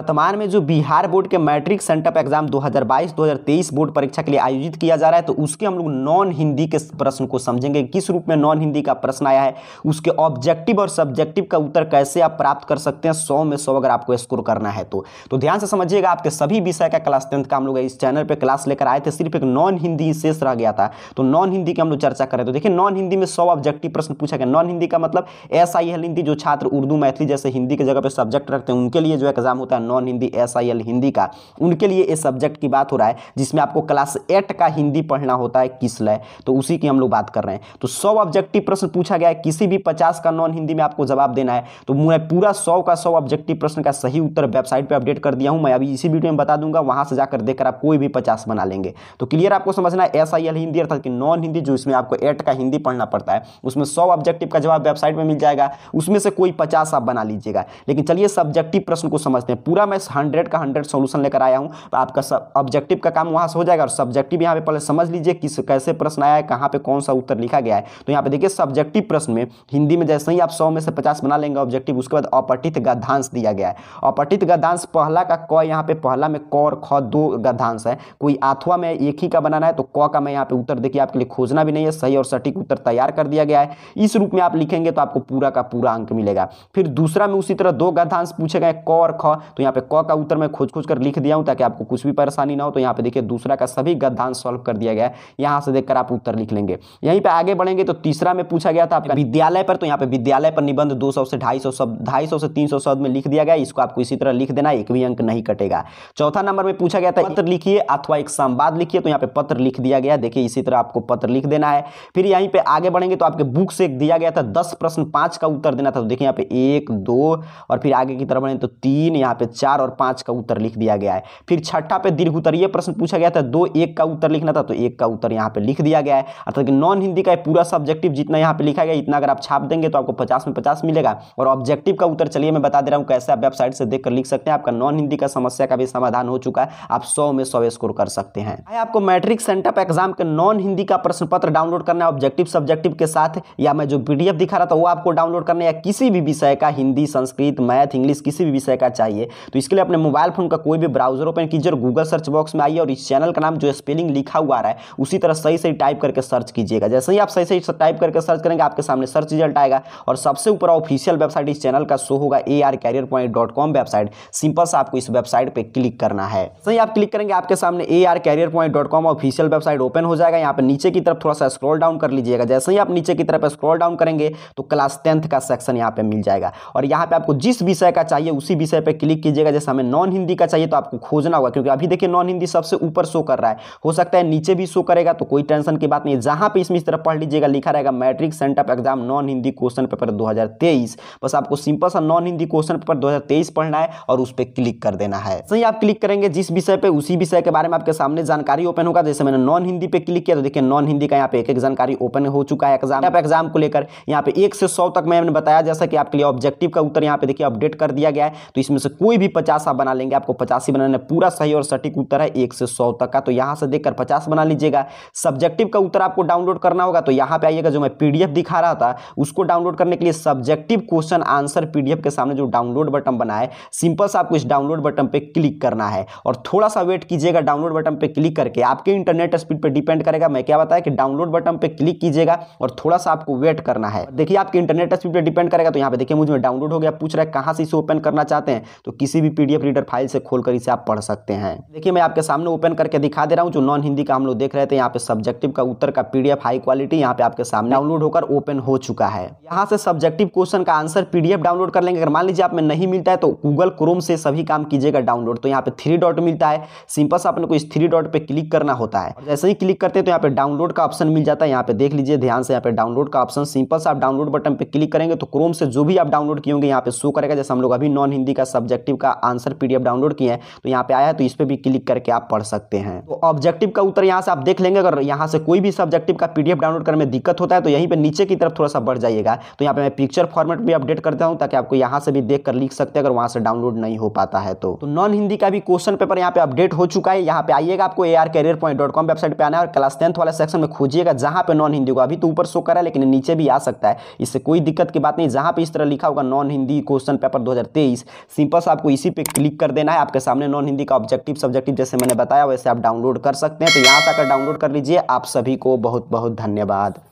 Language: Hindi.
वर्तमान में जो बिहार बोर्ड के मैट्रिक सेंटअप एग्जाम 2022-2023 बोर्ड परीक्षा के लिए आयोजित किया जा रहा है तो उसके हम लोग नॉन हिंदी के प्रश्न को समझेंगे किस रूप में नॉन हिंदी का प्रश्न आया है उसके ऑब्जेक्टिव और सब्जेक्टिव का उत्तर कैसे आप प्राप्त कर सकते हैं सौ में सौ अगर आपको स्कोर करना है तो, तो ध्यान से समझिएगा आपके सभी विषय का क्लास टेंथ का हम लोग इस चैनल पर क्लास लेकर आए थे सिर्फ एक नॉन हिंदी शेष रह गया था तो नॉन हिंदी की हम लोग चर्चा करें तो देखिए नॉन हिंदी में सौ ऑब्जेक्टिव प्रश्न पूछा गया नॉन हिंदी का मतलब एस हिंदी जो छात्र उर्दू मैथिली जैसे हिंदी के जगह पर सब्जेक्ट रखते हैं उनके लिए जो एग्जाम होता है non Hindi S I L Hindi का उनके लिए इस सब्जेक्ट की बात हो रहा है जिसमें आपको क्लास एट का हिंदी पढ़ना होता है किस लय तो उसी की हम लोग बात कर रहे हैं तो सौ ऑब्जेक्टिव प्रश्न पूछा गया है किसी भी पचास का नॉन हिंदी में आपको जवाब देना है तो मैं पूरा सौ का सौ ऑब्जेक्टिव प्रश्न का सही उत्तर वेबसाइट पर अपडेट कर दिया हूँ मैं अभी इसी वीडियो में बता दूंगा वहाँ से जाकर देखकर आप कोई भी पचास बना लेंगे तो क्लियर आपको समझना है एस आई एल हिंदी अर्थात कि नॉन हिंदी जो इसमें आपको एट का हिंदी पढ़ना पड़ता है उसमें सौ ऑब्जेक्टिव का जवाब वेबसाइट में मिल जाएगा उसमें से कोई पचास आप बना लीजिएगा लेकिन चलिए सब्जेक्टिव प्रश्न को समझते हैं पूरा मैं हंड्रेड का हंड्रेड सोल्यूशन लेकर आया हूँ तो आपका सब ऑब्जेक्टिव का काम वहाँ से हो जाएगा और सब्जेक्टिव यहाँ पे पहले समझ लीजिए किस कैसे प्रश्न आया है कहाँ पे कौन सा उत्तर लिखा गया है तो यहाँ पे देखिए सब्जेक्टिव प्रश्न में हिंदी में जैसे ही आप सौ में से पचास बना लेंगे ऑब्जेक्टिव उसके बाद अपठित गद्धांश दिया गया है अपठित गद्धांश पहला का क यहाँ पे पहला में क और ख दो गद्धांश है कोई आठवा में एक ही का बनाना है तो क का मैं यहाँ पे उत्तर देखिए आपके लिए खोजना भी नहीं है सही और सटीक उत्तर तैयार कर दिया गया है इस रूप में आप लिखेंगे तो आपको पूरा का पूरा अंक मिलेगा फिर दूसरा में उसी तरह दो गद्धांश पूछे गए क और ख तो यहाँ पे क का उत्तर मैं खोज खोज कर लिख दिया हूँ ताकि आपको कुछ भी परेशानी ना हो तो यहाँ पे देखिए दूसरा का सभी गद्धांश सॉल्व कर दिया गया है यहाँ से देखकर आप उत्तर लिख लेंगे यहीं पर आगे बढ़ेंगे तो तीसरा में पूछा गया था आपका विद्यालय पर तो यहाँ पे विद्यालय पर निबंध दो से ढाई शब्द ढाई से तीन शब्द में लिख दिया गया इसको आपको इसी तरह लिख देना एक भी अंक नहीं कटेगा चौथा नंबर में पूछा गया था पत्र लिखिए अथवा एक संवाद लिखिए तो यहाँ पे पत्र लिख दिया गया देखिए इसी तरह आपको पत्र लिख देना है फिर यहीं पे आगे बढ़ेंगे तो आपके बुक से दिया गया था दस प्रश्न पांच का उत्तर देना था तो देखिए यहाँ पे एक दो और फिर आगे की तरफ बढ़ें तो तीन यहाँ पे चार और पाँच का उत्तर लिख दिया गया है फिर छठा पे दीर्घ उत्तरीय प्रश्न पूछा गया था दो एक का उत्तर लिखना था तो एक का उत्तर यहाँ पे लिख दिया गया है अर्थात नॉन हिंदी का पूरा सब्जेक्टिव जितना यहाँ पे लिखा गया इतना अगर आप छाप देंगे तो आपको पचास में पचास मिलेगा और ऑब्जेक्टिव का उत्तर चलिए मैं बता दे रहा हूँ कैसे आप वेबसाइट से देख लिख सकते हैं आपका नॉन हिंदी का समस्या का भी समाधान हो चुका है आप सौ में सौ स्कोर कर सकते हैं आपको मैट्रिक सेंटअप एग्जाम के नॉन हिंदी का प्रश्न पत्र डाउनलोड करना है ऑब्जेक्टिव सब्जेक्टिव के साथ या मैं जो पीडीएफ दिखा रहा था वो आपको डाउनलोड करना है या किसी भी विषय का हिंदी संस्कृत मैथ इंग्लिश किसी भी विषय का चाहिए तो इसके लिए अपने मोबाइल फोन का कोई भी ब्राउजर ओपन कीजिए और गूगल सर्च बॉक्स में आइए और इस चैनल का नाम जो स्पेलिंग लिखा हुआ रहा है उसी तरह सही सही टाइप करके सर्च कीजिएगा जैसे ही आप सही सही टाइप करके सर्च करेंगे आपके सामने सर्च रिजल्ट आएगा और सबसे ऊपर ऑफिशियल वेबसाइट इस चैनल का शो होगा A R career point dot com website simple से आपको इस वेबसाइट पर क्लिक करना है सही आप क्लिक करेंगे आपके सामने A R career point dot com official website open हो जाएगा यहाँ पर नीचे की तरफ थोड़ा सा स्क्रॉल डाउन कर लीजिएगा जैसे ही आप नीचे की तरफ स्क्रॉल डाउन करेंगे तो क्लास टेंथ का सेक्शन यहाँ पे मिल जाएगा और यहाँ पे आपको जिस विषय का चाहिए उसी विषय पर क्लिक कीजिए लीजिएगा जैसे हमें नॉन हिंदी का चाहिए तो आपको खोजना होगा क्योंकि अभी देखिए नॉन हिंदी सबसे ऊपर शो कर रहा है हो सकता है नीचे भी शो करेगा तो कोई टेंशन की बात नहीं जहां पर इसमें इस तरह पढ़ लीजिएगा लिखा रहेगा matric sent up exam non Hindi question paper दो बस आपको सिंपल सा नॉन हिंदी क्वेश्चन पेपर दो पढ़ना है और उस पर क्लिक कर देना है सही आप क्लिक करेंगे जिस विषय पर उसी विषय के बारे में आपके सामने जानकारी ओपन होगा जैसे मैंने नॉन हिंदी पे क्लिक किया तो देखिए नॉन हिंदी का यहाँ पे एक एक जानकारी ओपन हो चुका है एग्जाम एग्जाम को लेकर यहाँ पे एक से सौ तक मैंने बताया जैसा कि आपके लिए ऑब्जेक्टिव का उत्तर यहाँ पे देखिए अपडेट कर दिया गया है तो इसमें से कोई भी भी पचास आप बना लेंगे आपको पचासी बनाना है पूरा सही और सटीक उत्तर है एक से सौ तक का तो यहाँ से देखकर पचास बना लीजिएगा सब्जेक्टिव का उत्तर आपको डाउनलोड करना होगा तो यहाँ पे आइएगा जो मैं पीडीएफ दिखा रहा था उसको डाउनलोड करने के लिए सब्जेक्टिव क्वेश्चन आंसर पीडीएफ के सामने जो डाउनलोड बटन बना है सिंपल से आपको इस डाउनलोड बटन पर क्लिक करना है और थोड़ा सा वेट कीजिएगा डाउनलोड बटन पर क्लिक करके आपके इंटरनेट स्पीड पर डिपेंड करेगा मैं क्या बताया कि डाउनलोड बटन पर क्लिक कीजिएगा और थोड़ा सा आपको वेट करना है देखिए आपके इंटरनेट स्पीड पर डिपेंड करेगा तो यहाँ पे देखिए मुझे डाउनलोड हो गया पूछ रहा है कहाँ से इसे ओपन करना चाहते हैं तो किसी भी पी रीडर फाइल से खोल इसे आप पढ़ सकते हैं देखिए मैं आपके सामने ओपन करके दिखा दे रहा हूँ जो नॉन हिंदी का हम लोग देख रहे थे यहाँ पे सब्जेक्टिव का उत्तर का पी हाई क्वालिटी यहाँ पे आपके सामने डाउनलोड होकर ओपन हो चुका है यहाँ से सब्जेक्टिव क्वेश्चन का आंसर पीडीएफ डाउनलोड कर लेंगे अगर मान लीजिए आप में नहीं मिलता है तो गूगल क्रोम से सभी काम कीजिएगा डाउनलोड तो यहाँ पे थ्री डॉट मिलता है सिंपल से आपने को इस थ्री डॉट पे क्लिक करना होता है जैसे ही क्लिक करते हैं तो यहाँ पे डाउनलोड का ऑप्शन मिल जाता है यहाँ पे देख लीजिए ध्यान से यहाँ पे डाउनलोड का ऑप्शन सिंपल से आप डाउनलोड बटन पे क्लिक करेंगे तो क्रोम से जो भी आप डाउनलोड किएंगे यहाँ पे शो करेगा जैसे हम लोग अभी नॉन हिंदी का सब्जेक्टिव ऑब्जेक्टिव का आंसर पी डाउनलोड किए हैं तो यहाँ पे आया है तो इस पर भी क्लिक करके आप पढ़ सकते हैं तो ऑब्जेक्टिव का उत्तर यहाँ से आप देख लेंगे अगर यहाँ से कोई भी सब्जेक्टिव का पी डाउनलोड करने में दिक्कत होता है तो यहीं पर नीचे की तरफ थोड़ा सा बढ़ जाइएगा तो यहाँ पर मैं पिक्चर फॉर्मेट भी अपडेट करता हूँ ताकि आपको यहाँ से भी देख लिख सकते हैं अगर वहाँ से डाउनलोड नहीं हो पाता है तो, नॉन तो हिंदी का भी क्वेश्चन पेपर यहाँ पर अपडेट हो चुका है यहाँ पर आइएगा आपको A R career point dot com website पर आना और क्लास टेंथ वाला सेक्शन में खोजिएगा जहाँ पर नॉन हिंदी होगा अभी तो ऊपर शो करा है लेकिन नीचे भी आ सकता है इससे कोई दिक्कत की बात नहीं जहाँ पर इस तरह लिखा होगा नॉन हिंदी क्वेश्चन पेपर दो हज़ार तेईस सिंपल सा आपको इसी पे क्लिक कर देना है आपके सामने नॉन हिंदी का ऑब्जेक्टिव सब्जेक्टिव जैसे मैंने बताया वैसे आप डाउनलोड कर सकते हैं तो यहाँ से आकर डाउनलोड कर लीजिए आप सभी को बहुत बहुत धन्यवाद